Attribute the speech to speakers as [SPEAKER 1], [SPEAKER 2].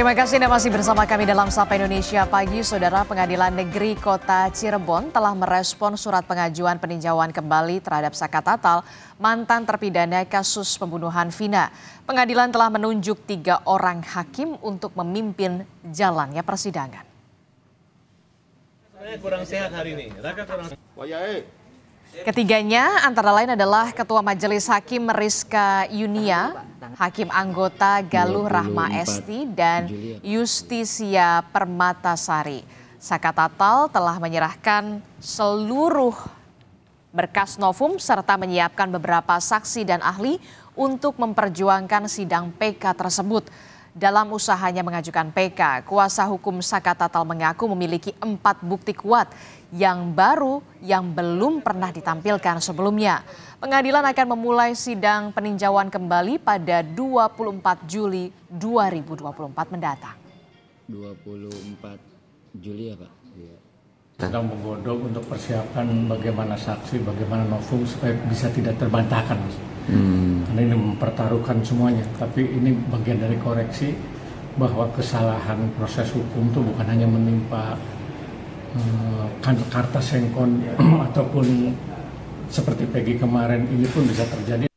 [SPEAKER 1] Terima kasih Anda masih bersama kami dalam Sapa Indonesia Pagi. Saudara Pengadilan Negeri Kota Cirebon telah merespon surat pengajuan peninjauan kembali terhadap Saka Tatal, mantan terpidana kasus pembunuhan Vina. Pengadilan telah menunjuk tiga orang hakim untuk memimpin jalannya persidangan.
[SPEAKER 2] Saya kurang sehat hari ini. Raka kurang sehat. Iya, eh.
[SPEAKER 1] Ketiganya antara lain adalah Ketua Majelis Hakim Rizka Yunia, Hakim anggota Galuh Rahma Esti dan Justisia ya. Permatasari. Tatal telah menyerahkan seluruh berkas novum serta menyiapkan beberapa saksi dan ahli untuk memperjuangkan sidang PK tersebut. Dalam usahanya mengajukan PK, kuasa hukum Saka Tatal mengaku memiliki empat bukti kuat yang baru yang belum pernah ditampilkan sebelumnya. Pengadilan akan memulai sidang peninjauan kembali pada 24 Juli 2024 mendatang.
[SPEAKER 2] 24 Juli ya Pak? Iya. Sedang menggodok untuk persiapan bagaimana saksi, bagaimana novum supaya bisa tidak terbantahkan. Mas. Hmm. Karena ini mempertaruhkan semuanya. Tapi ini bagian dari koreksi bahwa kesalahan proses hukum itu bukan hanya menimpa eh, kan-, sengkon ya. ataupun seperti Peggy kemarin ini pun bisa terjadi